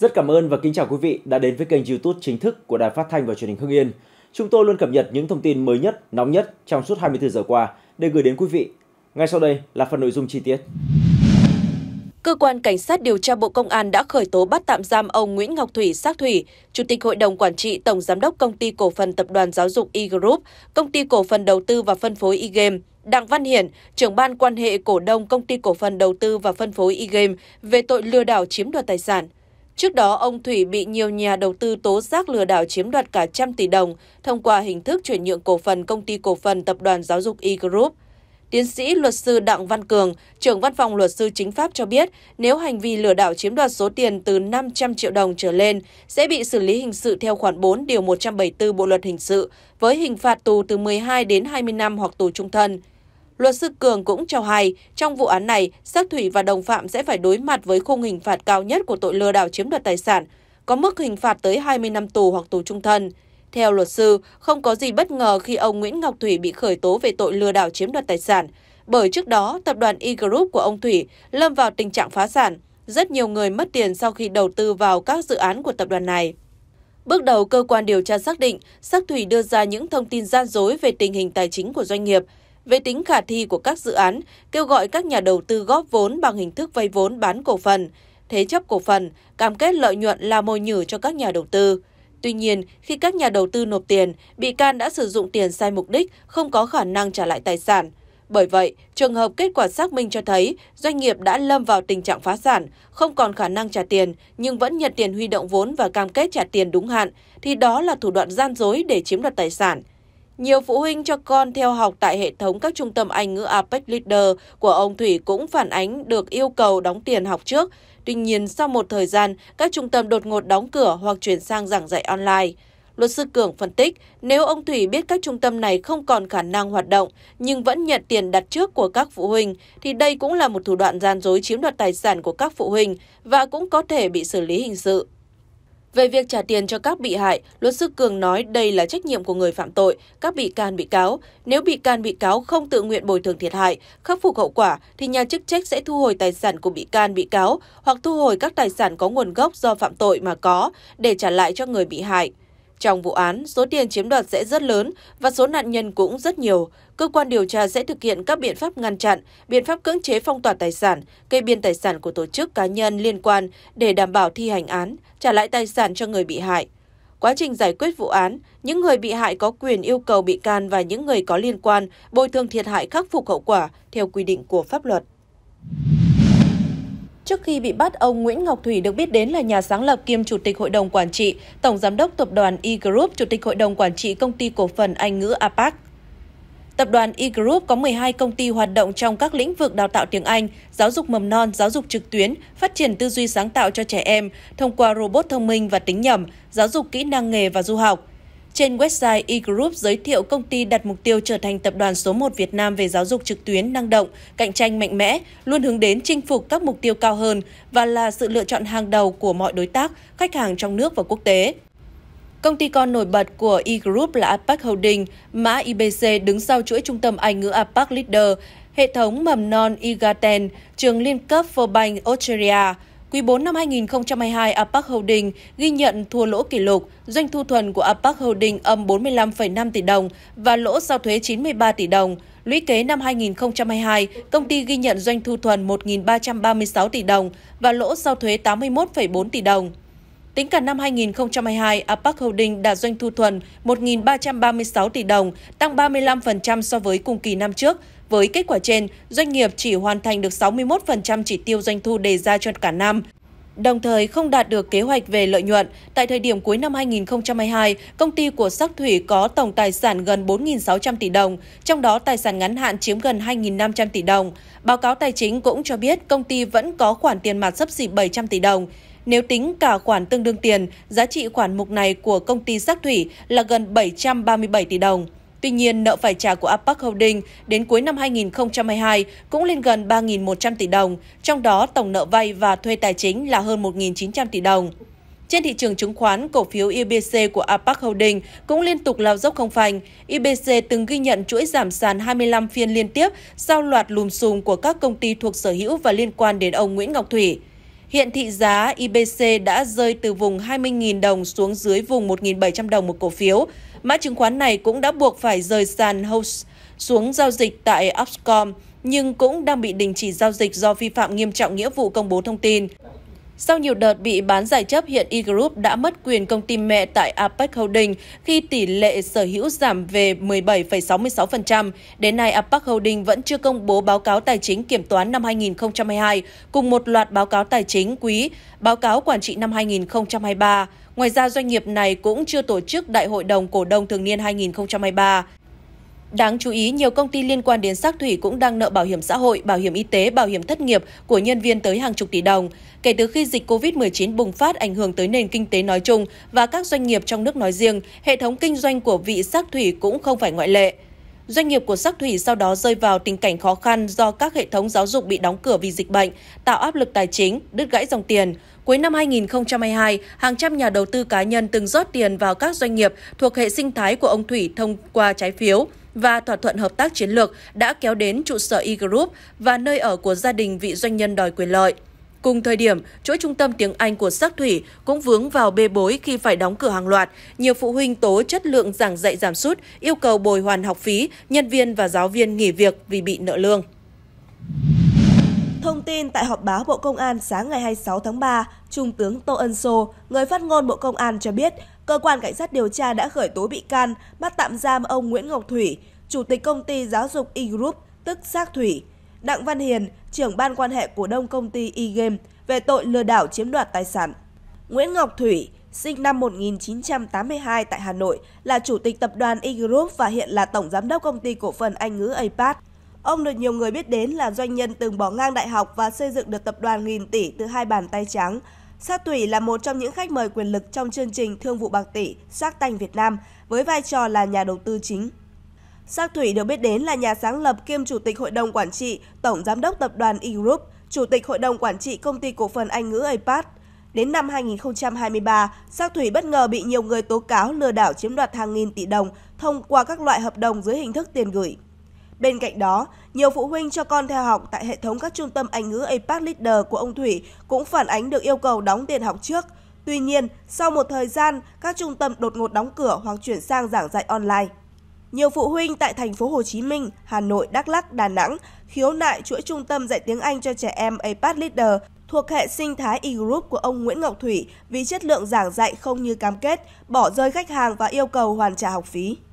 Rất cảm ơn và kính chào quý vị đã đến với kênh YouTube chính thức của Đài Phát thanh và Truyền hình Hưng Yên. Chúng tôi luôn cập nhật những thông tin mới nhất, nóng nhất trong suốt 24 giờ qua để gửi đến quý vị. Ngay sau đây là phần nội dung chi tiết. Cơ quan Cảnh sát điều tra Bộ Công an đã khởi tố bắt tạm giam ông Nguyễn Ngọc Thủy Sắc Thủy, Chủ tịch Hội đồng Quản trị Tổng Giám đốc Công ty Cổ phần Tập đoàn Giáo dục E-Group, Công ty Cổ phần Đầu tư và Phân phối E-Game, Đặng Văn Hiển, trưởng ban quan hệ cổ đông Công ty Cổ phần Đầu tư và Phân phối E-Game về tội lừa đảo chiếm đoạt tài sản. Trước đó, ông Thủy bị nhiều nhà đầu tư tố giác lừa đảo chiếm đoạt cả trăm tỷ đồng thông qua hình thức chuyển nhượng cổ phần công ty cổ phần tập đoàn giáo dục E-Group. Tiến sĩ luật sư Đặng Văn Cường, trưởng văn phòng luật sư chính pháp cho biết, nếu hành vi lừa đảo chiếm đoạt số tiền từ 500 triệu đồng trở lên sẽ bị xử lý hình sự theo khoản 4 điều 174 Bộ luật hình sự với hình phạt tù từ 12 đến 20 năm hoặc tù trung thân. Luật sư Cường cũng cho hay, trong vụ án này, Sắc Thủy và đồng phạm sẽ phải đối mặt với khung hình phạt cao nhất của tội lừa đảo chiếm đoạt tài sản, có mức hình phạt tới 20 năm tù hoặc tù trung thân. Theo luật sư, không có gì bất ngờ khi ông Nguyễn Ngọc Thủy bị khởi tố về tội lừa đảo chiếm đoạt tài sản, bởi trước đó tập đoàn E Group của ông Thủy lâm vào tình trạng phá sản, rất nhiều người mất tiền sau khi đầu tư vào các dự án của tập đoàn này. Bước đầu, cơ quan điều tra xác định, Sắc Thủy đưa ra những thông tin gian dối về tình hình tài chính của doanh nghiệp, về tính khả thi của các dự án, kêu gọi các nhà đầu tư góp vốn bằng hình thức vay vốn bán cổ phần, thế chấp cổ phần, cam kết lợi nhuận là mồi nhử cho các nhà đầu tư. Tuy nhiên, khi các nhà đầu tư nộp tiền, bị can đã sử dụng tiền sai mục đích, không có khả năng trả lại tài sản. Bởi vậy, trường hợp kết quả xác minh cho thấy doanh nghiệp đã lâm vào tình trạng phá sản, không còn khả năng trả tiền nhưng vẫn nhận tiền huy động vốn và cam kết trả tiền đúng hạn, thì đó là thủ đoạn gian dối để chiếm đoạt tài sản. Nhiều phụ huynh cho con theo học tại hệ thống các trung tâm Anh ngữ APEC Leader của ông Thủy cũng phản ánh được yêu cầu đóng tiền học trước. Tuy nhiên, sau một thời gian, các trung tâm đột ngột đóng cửa hoặc chuyển sang giảng dạy online. Luật sư Cường phân tích, nếu ông Thủy biết các trung tâm này không còn khả năng hoạt động nhưng vẫn nhận tiền đặt trước của các phụ huynh, thì đây cũng là một thủ đoạn gian dối chiếm đoạt tài sản của các phụ huynh và cũng có thể bị xử lý hình sự. Về việc trả tiền cho các bị hại, luật sư Cường nói đây là trách nhiệm của người phạm tội, các bị can bị cáo. Nếu bị can bị cáo không tự nguyện bồi thường thiệt hại, khắc phục hậu quả thì nhà chức trách sẽ thu hồi tài sản của bị can bị cáo hoặc thu hồi các tài sản có nguồn gốc do phạm tội mà có để trả lại cho người bị hại. Trong vụ án, số tiền chiếm đoạt sẽ rất lớn và số nạn nhân cũng rất nhiều. Cơ quan điều tra sẽ thực hiện các biện pháp ngăn chặn, biện pháp cưỡng chế phong tỏa tài sản, kê biên tài sản của tổ chức cá nhân liên quan để đảm bảo thi hành án, trả lại tài sản cho người bị hại. Quá trình giải quyết vụ án, những người bị hại có quyền yêu cầu bị can và những người có liên quan bồi thường thiệt hại khắc phục hậu quả theo quy định của pháp luật. Trước khi bị bắt, ông Nguyễn Ngọc Thủy được biết đến là nhà sáng lập kiêm Chủ tịch Hội đồng Quản trị, Tổng Giám đốc Tập đoàn E-Group, Chủ tịch Hội đồng Quản trị Công ty Cổ phần Anh ngữ APAC. Tập đoàn E-Group có 12 công ty hoạt động trong các lĩnh vực đào tạo tiếng Anh, giáo dục mầm non, giáo dục trực tuyến, phát triển tư duy sáng tạo cho trẻ em thông qua robot thông minh và tính nhẩm, giáo dục kỹ năng nghề và du học. Trên website eGroup giới thiệu công ty đặt mục tiêu trở thành tập đoàn số 1 Việt Nam về giáo dục trực tuyến năng động, cạnh tranh mạnh mẽ, luôn hướng đến chinh phục các mục tiêu cao hơn và là sự lựa chọn hàng đầu của mọi đối tác, khách hàng trong nước và quốc tế. Công ty con nổi bật của e là APAC Holding, mã IBC đứng sau chuỗi trung tâm Anh ngữ APAC Leader, hệ thống mầm non Igaten, trường liên cấp Forbank Australia, Quý 4 năm 2022, Apac Holding ghi nhận thua lỗ kỷ lục, doanh thu thuần của Apac Holding âm 45,5 tỷ đồng và lỗ sau thuế 93 tỷ đồng. Lũy kế năm 2022, công ty ghi nhận doanh thu thuần 1.336 tỷ đồng và lỗ sau thuế 81,4 tỷ đồng. Tính cả năm 2022, Apac Holding đạt doanh thu thuần 1.336 tỷ đồng, tăng 35% so với cùng kỳ năm trước, với kết quả trên, doanh nghiệp chỉ hoàn thành được 61% chỉ tiêu doanh thu đề ra cho cả năm, đồng thời không đạt được kế hoạch về lợi nhuận. Tại thời điểm cuối năm 2022, công ty của Sắc Thủy có tổng tài sản gần 4.600 tỷ đồng, trong đó tài sản ngắn hạn chiếm gần 2.500 tỷ đồng. Báo cáo tài chính cũng cho biết công ty vẫn có khoản tiền mặt sấp xỉ 700 tỷ đồng. Nếu tính cả khoản tương đương tiền, giá trị khoản mục này của công ty Sắc Thủy là gần 737 tỷ đồng. Tuy nhiên, nợ phải trả của Apac Holding đến cuối năm 2022 cũng lên gần 3.100 tỷ đồng, trong đó tổng nợ vay và thuê tài chính là hơn 1.900 tỷ đồng. Trên thị trường chứng khoán, cổ phiếu IBC của Apac Holding cũng liên tục lao dốc không phanh. IBC từng ghi nhận chuỗi giảm sàn 25 phiên liên tiếp sau loạt lùm xùm của các công ty thuộc sở hữu và liên quan đến ông Nguyễn Ngọc Thủy. Hiện thị giá IBC đã rơi từ vùng 20.000 đồng xuống dưới vùng 1.700 đồng một cổ phiếu, Mã chứng khoán này cũng đã buộc phải rời sàn host xuống giao dịch tại Upscom, nhưng cũng đang bị đình chỉ giao dịch do vi phạm nghiêm trọng nghĩa vụ công bố thông tin. Sau nhiều đợt bị bán giải chấp, hiện E-Group đã mất quyền công ty mẹ tại APEC Holding khi tỷ lệ sở hữu giảm về 17,66%. Đến nay, APEC Holding vẫn chưa công bố báo cáo tài chính kiểm toán năm 2022 cùng một loạt báo cáo tài chính quý, báo cáo quản trị năm 2023. Ngoài ra, doanh nghiệp này cũng chưa tổ chức Đại hội đồng Cổ đông Thường niên 2023. Đáng chú ý, nhiều công ty liên quan đến sắc thủy cũng đang nợ bảo hiểm xã hội, bảo hiểm y tế, bảo hiểm thất nghiệp của nhân viên tới hàng chục tỷ đồng. Kể từ khi dịch COVID-19 bùng phát ảnh hưởng tới nền kinh tế nói chung và các doanh nghiệp trong nước nói riêng, hệ thống kinh doanh của vị sắc thủy cũng không phải ngoại lệ. Doanh nghiệp của sắc thủy sau đó rơi vào tình cảnh khó khăn do các hệ thống giáo dục bị đóng cửa vì dịch bệnh, tạo áp lực tài chính, đứt gãy dòng tiền. Cuối năm 2022, hàng trăm nhà đầu tư cá nhân từng rót tiền vào các doanh nghiệp thuộc hệ sinh thái của ông Thủy thông qua trái phiếu và thỏa thuận hợp tác chiến lược đã kéo đến trụ sở E-Group và nơi ở của gia đình vị doanh nhân đòi quyền lợi. Cùng thời điểm, chuỗi trung tâm tiếng Anh của Sắc Thủy cũng vướng vào bê bối khi phải đóng cửa hàng loạt. Nhiều phụ huynh tố chất lượng giảng dạy giảm sút, yêu cầu bồi hoàn học phí, nhân viên và giáo viên nghỉ việc vì bị nợ lương. Thông tin tại họp báo Bộ Công an sáng ngày 26 tháng 3, Trung tướng Tô Ân Sô, người phát ngôn Bộ Công an cho biết, cơ quan cảnh sát điều tra đã khởi tố bị can, bắt tạm giam ông Nguyễn Ngọc Thủy, chủ tịch công ty giáo dục E-Group, tức Giác Thủy, Đặng Văn Hiền, trưởng ban quan hệ cổ đông công ty E-Game về tội lừa đảo chiếm đoạt tài sản. Nguyễn Ngọc Thủy, sinh năm 1982 tại Hà Nội, là chủ tịch tập đoàn E-Group và hiện là tổng giám đốc công ty cổ phần Anh ngữ APAT. Ông được nhiều người biết đến là doanh nhân từng bỏ ngang đại học và xây dựng được tập đoàn nghìn tỷ từ hai bàn tay trắng Sa Tủy là một trong những khách mời quyền lực trong chương trình Thương vụ Bạc Tỷ sắc Tanh Việt Nam với vai trò là nhà đầu tư chính. Sa Thủy được biết đến là nhà sáng lập kiêm chủ tịch hội đồng quản trị, tổng giám đốc tập đoàn E-Group, chủ tịch hội đồng quản trị công ty cổ phần Anh ngữ APAT. Đến năm 2023, Sa Thủy bất ngờ bị nhiều người tố cáo lừa đảo chiếm đoạt hàng nghìn tỷ đồng thông qua các loại hợp đồng dưới hình thức tiền gửi. Bên cạnh đó, nhiều phụ huynh cho con theo học tại hệ thống các trung tâm Anh ngữ APAC Leader của ông Thủy cũng phản ánh được yêu cầu đóng tiền học trước. Tuy nhiên, sau một thời gian, các trung tâm đột ngột đóng cửa hoặc chuyển sang giảng dạy online. Nhiều phụ huynh tại thành phố Hồ Chí Minh, Hà Nội, Đắk Lắk, Đà Nẵng khiếu nại chuỗi trung tâm dạy tiếng Anh cho trẻ em APAC Leader thuộc hệ sinh thái e-group của ông Nguyễn Ngọc Thủy vì chất lượng giảng dạy không như cam kết, bỏ rơi khách hàng và yêu cầu hoàn trả học phí.